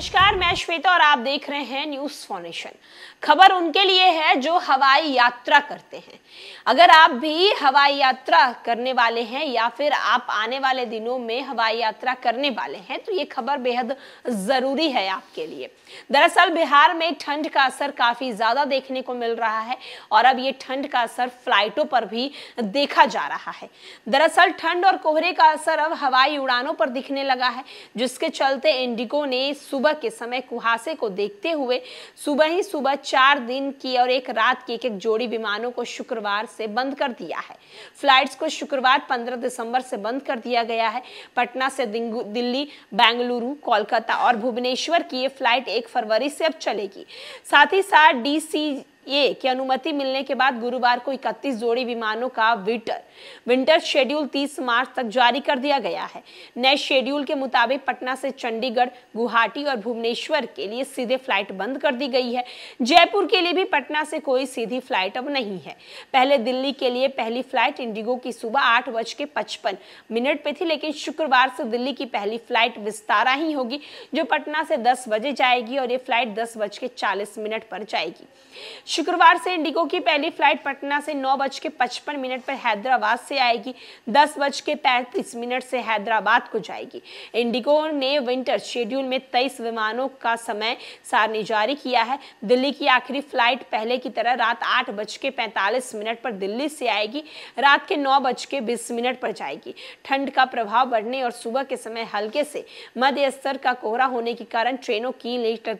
नमस्कार मैं श्वेता और आप देख रहे हैं न्यूज फाउंडेशन खबर उनके लिए है जो हवाई यात्रा करते हैं अगर आप भी हवाई यात्रा करने वाले हैं या फिर आप आने वाले दिनों में हवाई यात्रा करने वाले हैं तो ये खबर बेहद जरूरी है आपके लिए दरअसल बिहार में ठंड का असर काफी ज्यादा देखने को मिल रहा है और अब ये ठंड का असर फ्लाइटों पर भी देखा जा रहा है दरअसल ठंड और कोहरे का असर अब हवाई उड़ानों पर दिखने लगा है जिसके चलते इंडिगो ने सुबह सुबह के समय कुहासे को देखते हुए सुबह ही सुबह चार दिन की और एक रात की एक एक जोड़ी विमानों को शुक्रवार से बंद कर दिया है फ्लाइट्स को शुक्रवार 15 दिसंबर से बंद कर दिया गया है पटना से दिल्ली बेंगलुरु कोलकाता और भुवनेश्वर की ये फ्लाइट एक फरवरी से अब चलेगी साथ ही साथ डीसी ए की अनुमति मिलने के बाद गुरुवार को 31 जोड़ी विमानों का विंटर विंटर शेड्यूल 30 मार्च तक जारी कर दिया गया है नए शेड्यूल के मुताबिक पटना से चंडीगढ़ गुवाहाटी और भुवनेश्वर के लिए सीधे फ्लाइट बंद कर दी गई है जयपुर के लिए भी पटना से कोई सीधी फ्लाइट अब नहीं है पहले दिल्ली के लिए पहली फ्लाइट इंडिगो की सुबह आठ बज के पचपन मिनट पे थी लेकिन शुक्रवार से दिल्ली की पहली फ्लाइट विस्तारा ही होगी जो पटना से दस बजे जाएगी और ये फ्लाइट दस बज के चालीस मिनट पर जाएगी शुक्रवार से इंडिगो की पहली फ्लाइट पटना से नौ बज के पचपन मिनट पर हैदराबाद से आएगी दस बज के पैंतीस मिनट से हैदराबाद को जाएगी इंडिगो ने विंटर शेड्यूल में तेईस विमानों का समय सारणी जारी किया है दिल्ली की आखिरी फ्लाइट पहले की तरह रात आठ बज के पैंतालीस मिनट पर दिल्ली से आएगी रात के नौ बज के बीस मिनट पर जाएगी ठंड का प्रभाव बढ़ने और सुबह के समय हल्के से मध्य स्तर का कोहरा होने के कारण ट्रेनों की लेट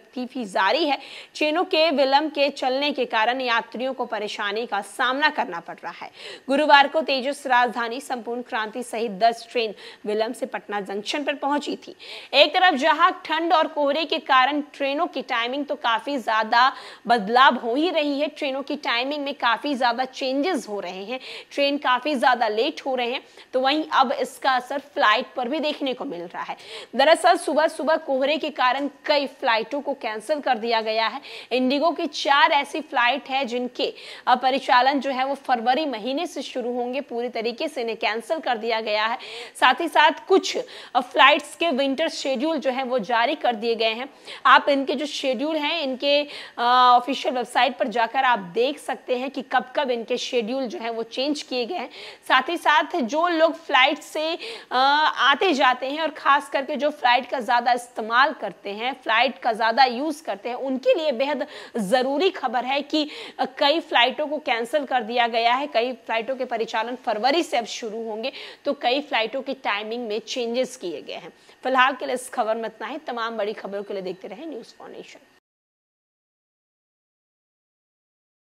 जारी है ट्रेनों के विलंब के चलने के के कारण यात्रियों को परेशानी का सामना करना पड़ रहा है गुरुवार को तेजस राजधानी संपूर्ण क्रांति सहित दस ट्रेन विलंब से पटना जंक्शन पर पहुंची थी एक तरफ जहां ठंड और कोहरे के कारण ट्रेनों की टाइमिंग तो काफी ज्यादा बदलाव हो ही रही है ट्रेनों की टाइमिंग में काफी ज्यादा चेंजेस हो रहे हैं ट्रेन काफी ज्यादा लेट हो रहे हैं तो वहीं अब इसका असर फ्लाइट पर भी देखने को मिल रहा है दरअसल सुबह सुबह कोहरे के कारण कई फ्लाइटों को कैंसिल कर दिया गया है इंडिगो की चार ऐसी फ्लाइट है जिनके परिचालन जो है वो फरवरी महीने से शुरू होंगे पूरी तरीके से इन्हें कैंसिल कर दिया गया है साथ ही साथ कुछ फ्लाइट्स के विंटर शेड्यूल जो है वो जारी कर दिए गए हैं आप इनके जो शेड्यूल हैं इनके ऑफिशियल वेबसाइट पर जाकर आप देख सकते हैं कि कब कब इनके शेड्यूल जो है वो चेंज किए गए हैं साथ ही साथ जो लोग फ्लाइट से आते जाते हैं और खास करके जो फ्लाइट का ज़्यादा इस्तेमाल करते हैं फ्लाइट का ज़्यादा यूज़ करते हैं उनके लिए बेहद ज़रूरी खबर है है कि कई फ्लाइटों को कैंसिल कर दिया गया है कई फ्लाइटों के परिचालन फरवरी से अब शुरू होंगे तो कई फ्लाइटों की टाइमिंग में चेंजेस किए गए हैं फिलहाल के लिए इस खबर में इतना ही तमाम बड़ी खबरों के लिए देखते रहे न्यूज़ फाउंडेशन